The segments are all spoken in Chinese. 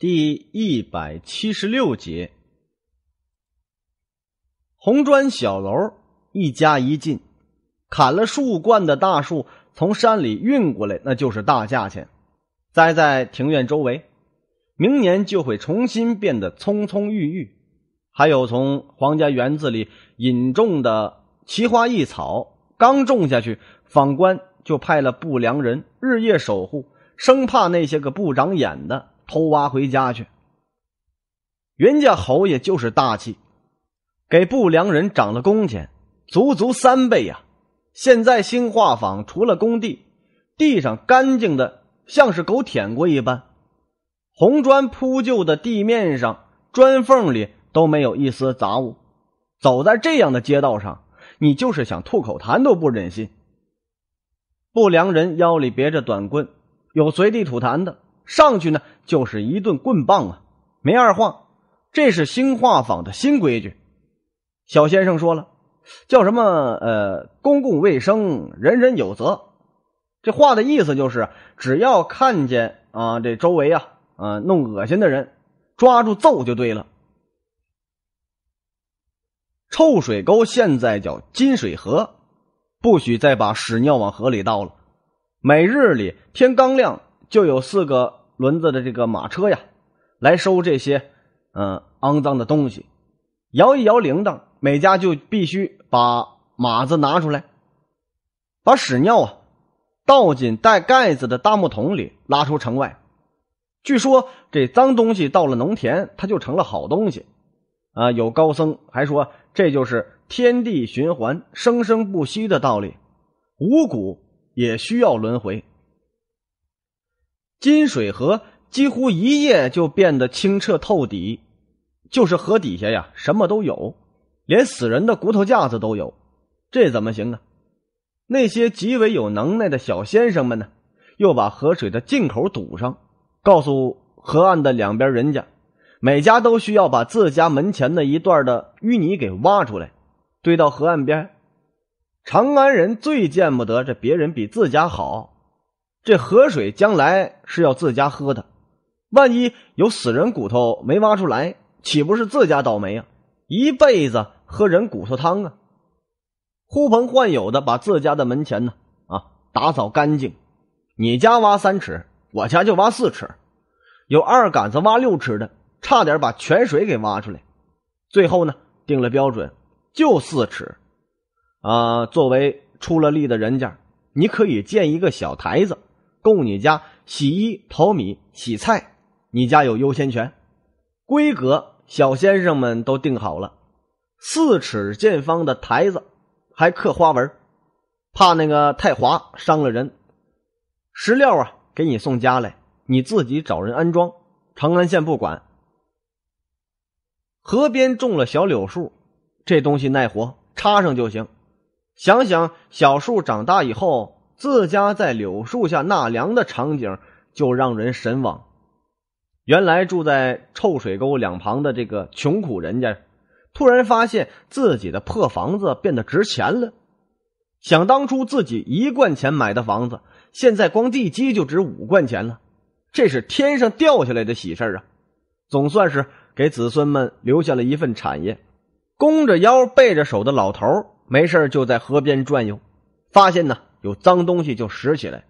第一百七十六节，红砖小楼一家一进，砍了树冠的大树从山里运过来，那就是大价钱。栽在庭院周围，明年就会重新变得葱葱郁郁。还有从皇家园子里引种的奇花异草，刚种下去，访官就派了不良人日夜守护，生怕那些个不长眼的。偷挖回家去。云家侯爷就是大气，给不良人涨了工钱，足足三倍呀！现在新画坊除了工地，地上干净的像是狗舔过一般，红砖铺就的地面上，砖缝里都没有一丝杂物。走在这样的街道上，你就是想吐口痰都不忍心。不良人腰里别着短棍，有随地吐痰的。上去呢，就是一顿棍棒啊，没二话。这是新画坊的新规矩。小先生说了，叫什么？呃，公共卫生，人人有责。这话的意思就是，只要看见啊，这周围啊，啊，弄恶心的人，抓住揍就对了。臭水沟现在叫金水河，不许再把屎尿往河里倒了。每日里天刚亮。就有四个轮子的这个马车呀，来收这些嗯肮脏的东西，摇一摇铃铛，每家就必须把马子拿出来，把屎尿啊倒进带盖子的大木桶里，拉出城外。据说这脏东西到了农田，它就成了好东西啊。有高僧还说，这就是天地循环、生生不息的道理，五谷也需要轮回。金水河几乎一夜就变得清澈透底，就是河底下呀，什么都有，连死人的骨头架子都有，这怎么行啊？那些极为有能耐的小先生们呢，又把河水的进口堵上，告诉河岸的两边人家，每家都需要把自家门前的一段的淤泥给挖出来，堆到河岸边。长安人最见不得这别人比自家好。这河水将来是要自家喝的，万一有死人骨头没挖出来，岂不是自家倒霉啊？一辈子喝人骨头汤啊！呼朋唤友的把自家的门前呢啊打扫干净，你家挖三尺，我家就挖四尺，有二杆子挖六尺的，差点把泉水给挖出来。最后呢，定了标准，就四尺。啊，作为出了力的人家，你可以建一个小台子。供你家洗衣淘米洗菜，你家有优先权。规格小先生们都定好了，四尺见方的台子，还刻花纹，怕那个太滑伤了人。石料啊，给你送家来，你自己找人安装，长安县不管。河边种了小柳树，这东西耐活，插上就行。想想小树长大以后。自家在柳树下纳凉的场景就让人神往。原来住在臭水沟两旁的这个穷苦人家，突然发现自己的破房子变得值钱了。想当初自己一贯钱买的房子，现在光地基就值五贯钱了。这是天上掉下来的喜事啊！总算是给子孙们留下了一份产业。弓着腰背着手的老头没事就在河边转悠，发现呢。有脏东西就拾起来，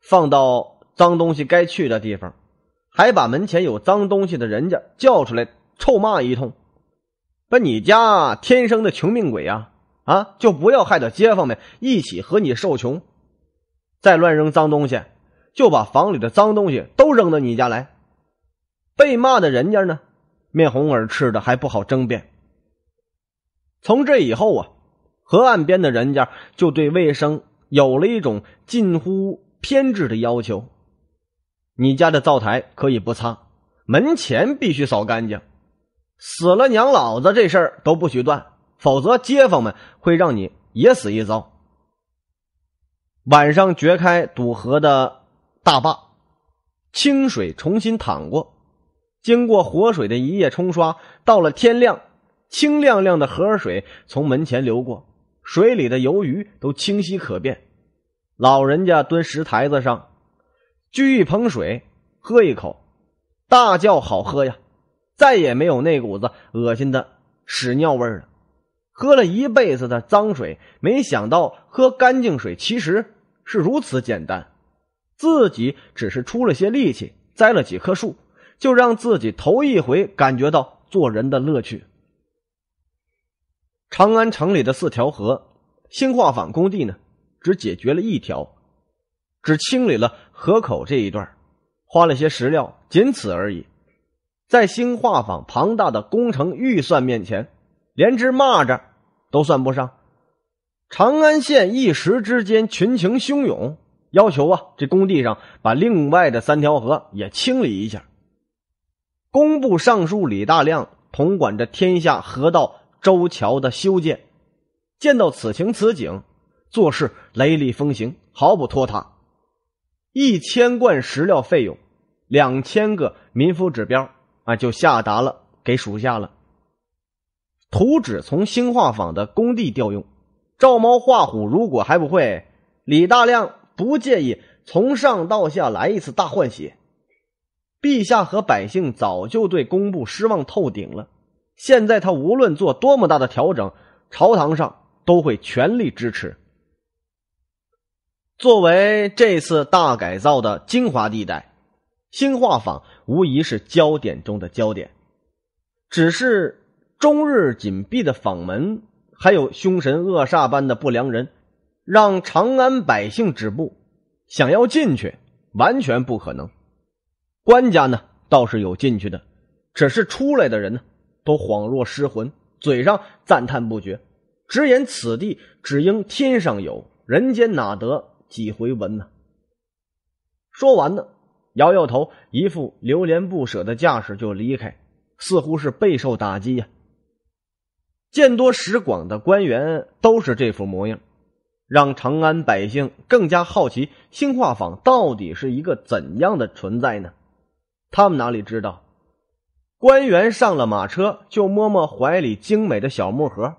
放到脏东西该去的地方，还把门前有脏东西的人家叫出来臭骂一通。把你家天生的穷命鬼呀，啊，就不要害得街坊们一起和你受穷。再乱扔脏东西，就把房里的脏东西都扔到你家来。被骂的人家呢，面红耳赤的，还不好争辩。从这以后啊，河岸边的人家就对卫生。有了一种近乎偏执的要求，你家的灶台可以不擦，门前必须扫干净，死了娘老子这事儿都不许断，否则街坊们会让你也死一遭。晚上掘开堵河的大坝，清水重新淌过，经过活水的一夜冲刷，到了天亮，清亮亮的河水从门前流过，水里的游鱼都清晰可辨。老人家蹲石台子上，掬一盆水，喝一口，大叫：“好喝呀！”再也没有那股子恶心的屎尿味儿了。喝了一辈子的脏水，没想到喝干净水其实是如此简单。自己只是出了些力气，栽了几棵树，就让自己头一回感觉到做人的乐趣。长安城里的四条河，兴化坊工地呢？只解决了一条，只清理了河口这一段，花了些石料，仅此而已。在兴化坊庞大的工程预算面前，连只蚂蚱都算不上。长安县一时之间群情汹涌，要求啊，这工地上把另外的三条河也清理一下。工部尚书李大亮统管着天下河道、周桥的修建，见到此情此景。做事雷厉风行，毫不拖沓。一千贯石料费用，两千个民夫指标啊，就下达了给属下了。图纸从兴化坊的工地调用，照猫画虎。如果还不会，李大亮不介意从上到下来一次大换血。陛下和百姓早就对工部失望透顶了，现在他无论做多么大的调整，朝堂上都会全力支持。作为这次大改造的精华地带，新画坊无疑是焦点中的焦点。只是终日紧闭的坊门，还有凶神恶煞般的不良人，让长安百姓止步。想要进去，完全不可能。官家呢，倒是有进去的，只是出来的人呢，都恍若失魂，嘴上赞叹不绝，直言此地只应天上有人间哪得。几回闻呢？说完呢，摇摇头，一副留恋不舍的架势就离开，似乎是备受打击呀。见多识广的官员都是这副模样，让长安百姓更加好奇，兴化坊到底是一个怎样的存在呢？他们哪里知道，官员上了马车就摸摸怀里精美的小木盒，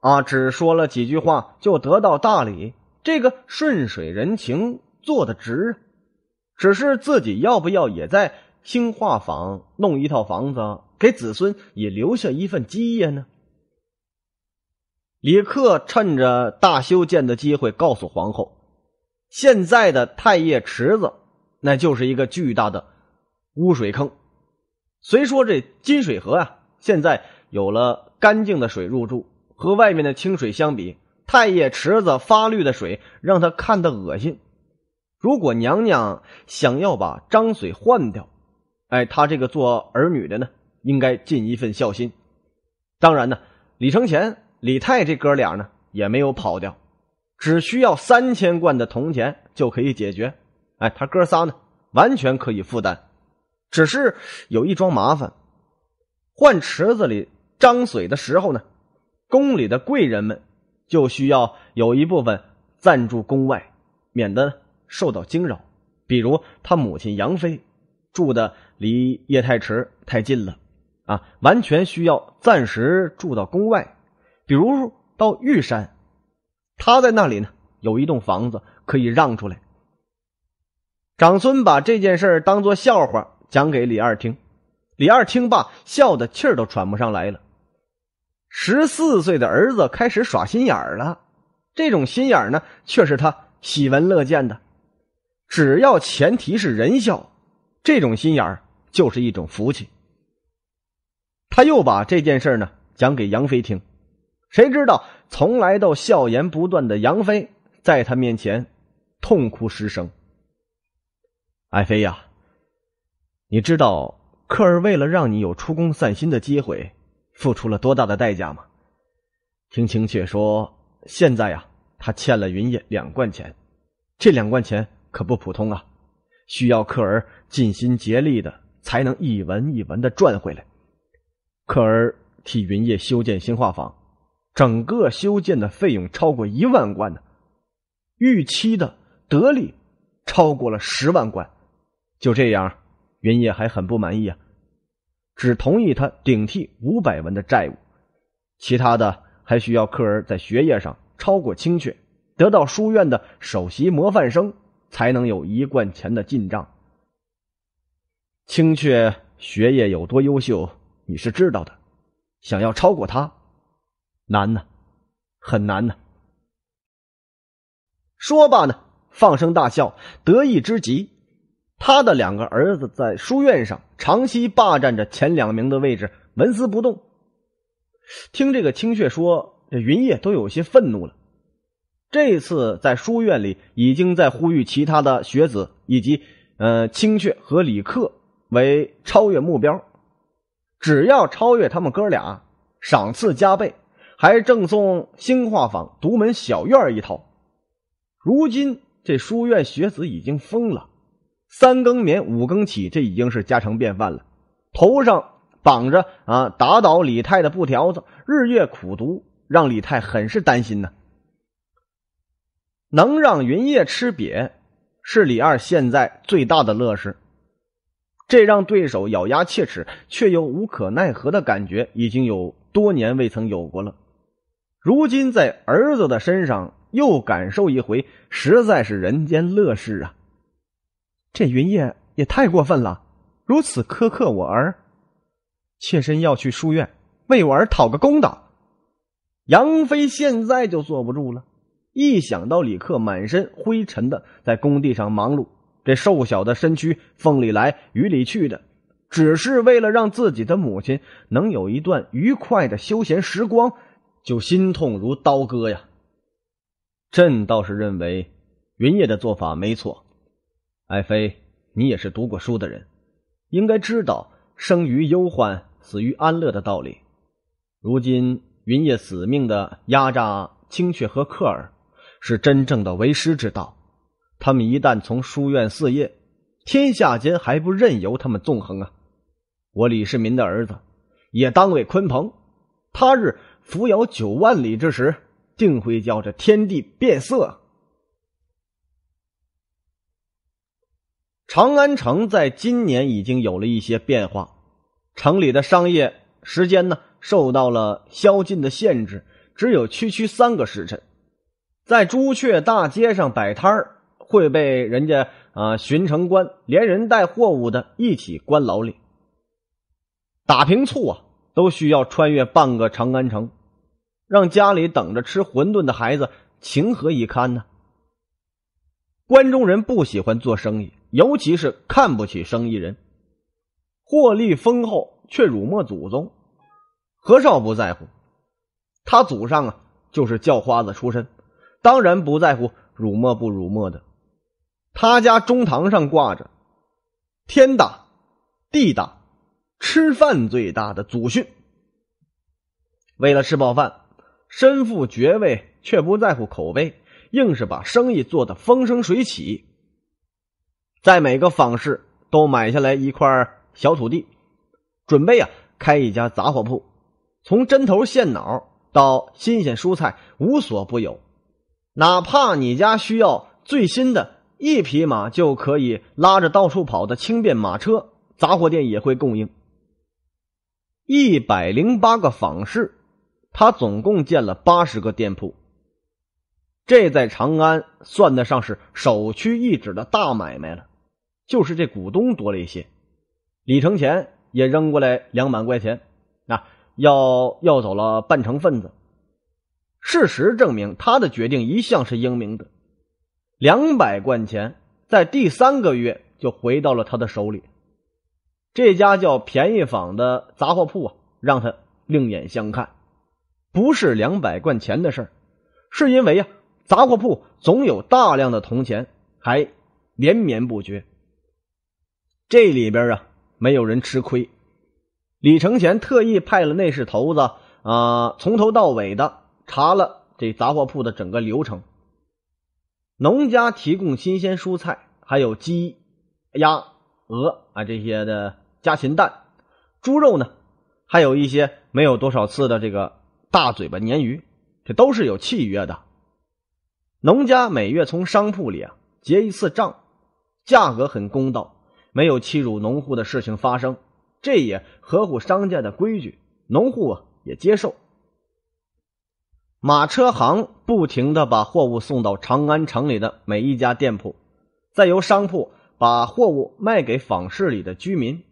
啊，只说了几句话就得到大礼。这个顺水人情做的值，只是自己要不要也在兴化坊弄一套房子，给子孙也留下一份基业呢？李克趁着大修建的机会，告诉皇后，现在的太液池子那就是一个巨大的污水坑。虽说这金水河啊，现在有了干净的水入住，和外面的清水相比。菜叶池子发绿的水让他看得恶心。如果娘娘想要把脏水换掉，哎，他这个做儿女的呢，应该尽一份孝心。当然呢，李承前、李泰这哥俩呢也没有跑掉，只需要三千贯的铜钱就可以解决。哎，他哥仨呢完全可以负担，只是有一桩麻烦：换池子里脏水的时候呢，宫里的贵人们。就需要有一部分暂住宫外，免得受到惊扰。比如他母亲杨妃住的离液态池太近了，啊，完全需要暂时住到宫外。比如到玉山，他在那里呢有一栋房子可以让出来。长孙把这件事当做笑话讲给李二听，李二听罢笑的气儿都喘不上来了。十四岁的儿子开始耍心眼儿了，这种心眼儿呢，却是他喜闻乐见的。只要前提是仁孝，这种心眼儿就是一种福气。他又把这件事呢讲给杨飞听，谁知道从来都笑言不断的杨飞，在他面前痛哭失声。爱妃呀，你知道克儿为了让你有出宫散心的机会。付出了多大的代价吗？听青雪说，现在呀，他欠了云烨两贯钱，这两贯钱可不普通啊，需要克儿尽心竭力的才能一文一文的赚回来。克儿替云烨修建新画坊，整个修建的费用超过一万贯呢，预期的得利超过了十万贯，就这样，云烨还很不满意啊。只同意他顶替五百文的债务，其他的还需要克尔在学业上超过清雀，得到书院的首席模范生，才能有一贯钱的进账。清雀学业有多优秀，你是知道的，想要超过他，难呢，很难呢。说罢呢，放声大笑，得意之极。他的两个儿子在书院上长期霸占着前两名的位置，纹丝不动。听这个青雀说，这云烨都有些愤怒了。这次在书院里，已经在呼吁其他的学子以及呃青雀和李克为超越目标，只要超越他们哥俩，赏赐加倍，还赠送兴化坊独门小院一套。如今这书院学子已经疯了。三更眠，五更起，这已经是家常便饭了。头上绑着啊，打倒李泰的布条子，日月苦读，让李泰很是担心呢。能让云烨吃瘪，是李二现在最大的乐事。这让对手咬牙切齿却又无可奈何的感觉，已经有多年未曾有过了。如今在儿子的身上又感受一回，实在是人间乐事啊。这云烨也太过分了，如此苛刻我儿，妾身要去书院为我儿讨个公道。杨飞现在就坐不住了，一想到李克满身灰尘的在工地上忙碌，这瘦小的身躯风里来雨里去的，只是为了让自己的母亲能有一段愉快的休闲时光，就心痛如刀割呀。朕倒是认为云烨的做法没错。爱妃，你也是读过书的人，应该知道“生于忧患，死于安乐”的道理。如今云烨死命的压榨青雀和克尔，是真正的为师之道。他们一旦从书院肆业，天下间还不任由他们纵横啊！我李世民的儿子也当为鲲鹏，他日扶摇九万里之时，定会叫这天地变色。长安城在今年已经有了一些变化，城里的商业时间呢受到了宵禁的限制，只有区区三个时辰。在朱雀大街上摆摊儿会被人家啊巡城官连人带货物的一起关牢里。打瓶醋啊都需要穿越半个长安城，让家里等着吃馄饨的孩子情何以堪呢？关中人不喜欢做生意。尤其是看不起生意人，获利丰厚却辱没祖宗。何少不在乎，他祖上啊就是叫花子出身，当然不在乎辱没不辱没的。他家中堂上挂着“天大、地大、吃饭最大的”祖训。为了吃饱饭，身负爵位却不在乎口碑，硬是把生意做得风生水起。在每个坊市都买下来一块小土地，准备啊开一家杂货铺，从针头线脑到新鲜蔬菜无所不有，哪怕你家需要最新的一匹马就可以拉着到处跑的轻便马车，杂货店也会供应。一百零八个坊市，他总共建了八十个店铺，这在长安算得上是首屈一指的大买卖了。就是这股东多了一些，李承前也扔过来两百块钱，啊，要要走了半成份子。事实证明，他的决定一向是英明的。两百贯钱在第三个月就回到了他的手里。这家叫便宜坊的杂货铺啊，让他另眼相看。不是两百贯钱的事儿，是因为呀，杂货铺总有大量的铜钱，还连绵不绝。这里边啊，没有人吃亏。李承前特意派了内侍头子啊，从头到尾的查了这杂货铺的整个流程。农家提供新鲜蔬菜，还有鸡、鸭、鹅啊这些的家禽蛋、猪肉呢，还有一些没有多少次的这个大嘴巴鲶鱼，这都是有契约的。农家每月从商铺里啊结一次账，价格很公道。没有欺辱农户的事情发生，这也合乎商家的规矩，农户啊也接受。马车行不停的把货物送到长安城里的每一家店铺，再由商铺把货物卖给坊市里的居民，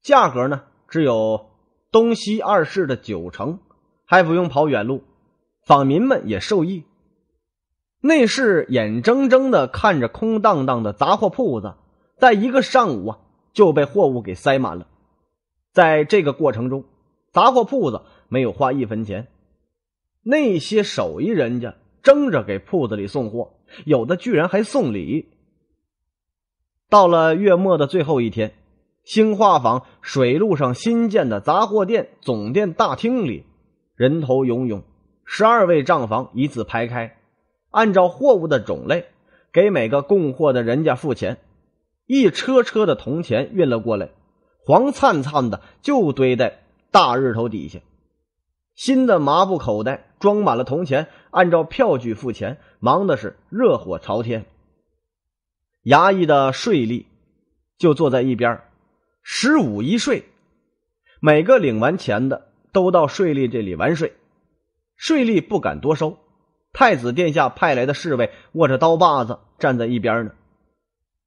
价格呢只有东西二市的九成，还不用跑远路，坊民们也受益。内侍眼睁睁的看着空荡荡的杂货铺子。在一个上午啊，就被货物给塞满了。在这个过程中，杂货铺子没有花一分钱。那些手艺人家争着给铺子里送货，有的居然还送礼。到了月末的最后一天，兴化坊水路上新建的杂货店总店大厅里，人头涌涌，十二位账房一字排开，按照货物的种类给每个供货的人家付钱。一车车的铜钱运了过来，黄灿灿的就堆在大日头底下。新的麻布口袋装满了铜钱，按照票据付钱，忙的是热火朝天。衙役的税吏就坐在一边，十五一税，每个领完钱的都到税吏这里完税。税吏不敢多收。太子殿下派来的侍卫握着刀把子站在一边呢。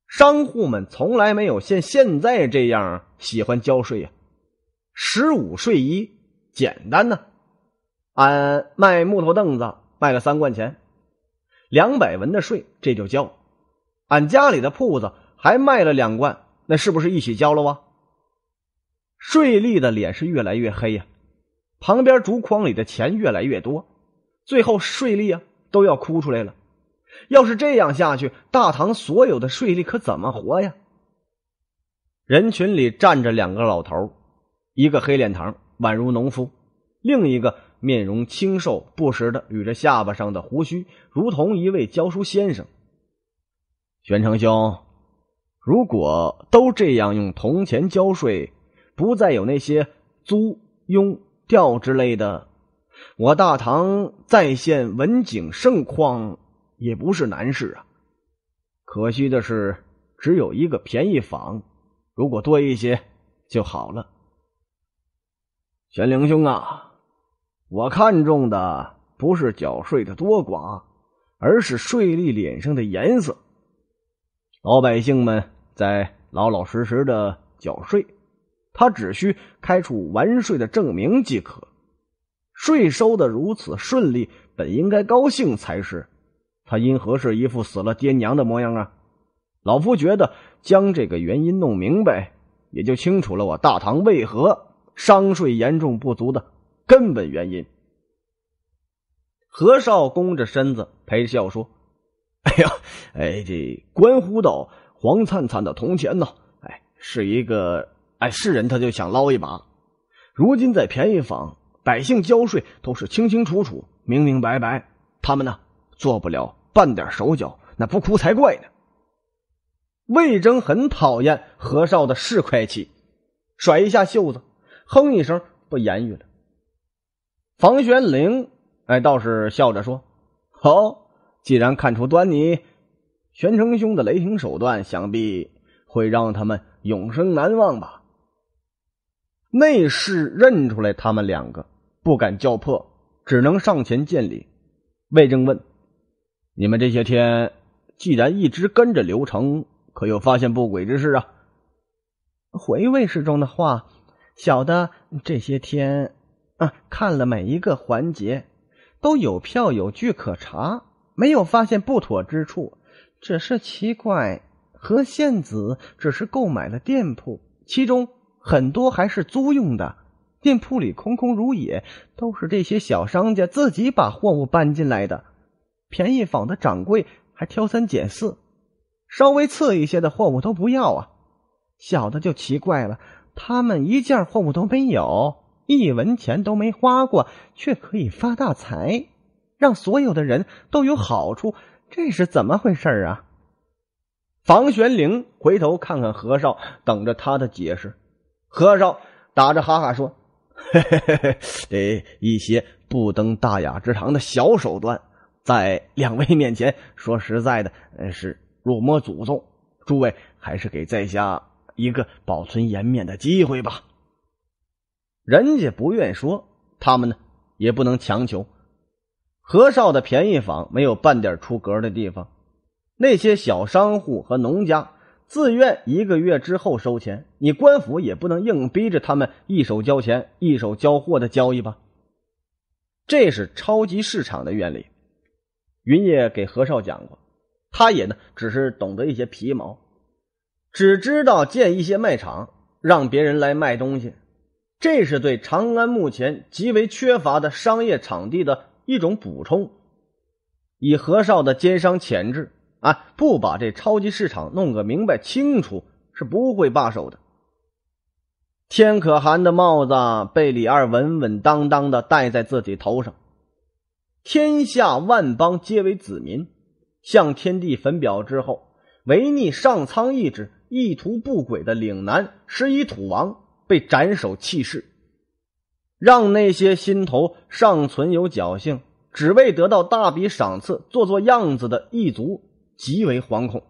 商户们从来没有像现在这样喜欢交税呀！十五税一，简单呐。俺卖木头凳子卖了三贯钱，两百文的税这就交。俺家里的铺子还卖了两贯，那是不是一起交了哇？税吏的脸是越来越黑呀，旁边竹筐里的钱越来越多，最后税吏啊都要哭出来了。要是这样下去，大唐所有的税吏可怎么活呀？人群里站着两个老头，一个黑脸膛，宛如农夫；另一个面容清瘦，不时的捋着下巴上的胡须，如同一位教书先生。玄成兄，如果都这样用铜钱交税，不再有那些租庸调之类的，我大唐再现文景盛况。也不是难事啊，可惜的是只有一个便宜坊，如果多一些就好了。玄灵兄啊，我看中的不是缴税的多寡，而是税吏脸上的颜色。老百姓们在老老实实的缴税，他只需开出完税的证明即可。税收的如此顺利，本应该高兴才是。他因何事一副死了爹娘的模样啊？老夫觉得将这个原因弄明白，也就清楚了我大唐为何商税严重不足的根本原因。何少弓着身子陪笑说：“哎呀，哎，这关乎到黄灿灿的铜钱呢。哎，是一个哎，世人他就想捞一把。如今在便宜坊，百姓交税都是清清楚楚、明明白白，他们呢？”做不了半点手脚，那不哭才怪呢。魏征很讨厌何少的市快气，甩一下袖子，哼一声，不言语了。房玄龄哎，倒是笑着说：“好，既然看出端倪，玄成兄的雷霆手段，想必会让他们永生难忘吧。”内侍认出来他们两个，不敢叫破，只能上前见礼。魏征问。你们这些天既然一直跟着刘成，可有发现不轨之事啊？回魏师中的话，小的这些天啊，看了每一个环节，都有票有据可查，没有发现不妥之处。只是奇怪，何县子只是购买了店铺，其中很多还是租用的，店铺里空空如也，都是这些小商家自己把货物搬进来的。便宜坊的掌柜还挑三拣四，稍微次一些的货物都不要啊！小的就奇怪了，他们一件货物都没有，一文钱都没花过，却可以发大财，让所有的人都有好处，这是怎么回事啊？房玄龄回头看看何少，等着他的解释。何少打着哈哈说：“嘿 嘿嘿，嘿，哎，一些不登大雅之堂的小手段。”在两位面前说实在的，是辱没祖宗。诸位还是给在下一个保存颜面的机会吧。人家不愿说，他们呢也不能强求。何少的便宜坊没有半点出格的地方。那些小商户和农家自愿一个月之后收钱，你官府也不能硬逼着他们一手交钱一手交货的交易吧。这是超级市场的原理。云烨给何少讲过，他也呢只是懂得一些皮毛，只知道建一些卖场，让别人来卖东西，这是对长安目前极为缺乏的商业场地的一种补充。以何少的奸商潜质，啊，不把这超级市场弄个明白清楚，是不会罢手的。天可汗的帽子被李二稳稳当当的戴在自己头上。天下万邦皆为子民，向天地焚表之后，违逆上苍意志、意图不轨的岭南十一土王被斩首弃市，让那些心头尚存有侥幸、只为得到大笔赏赐做做样子的异族极为惶恐。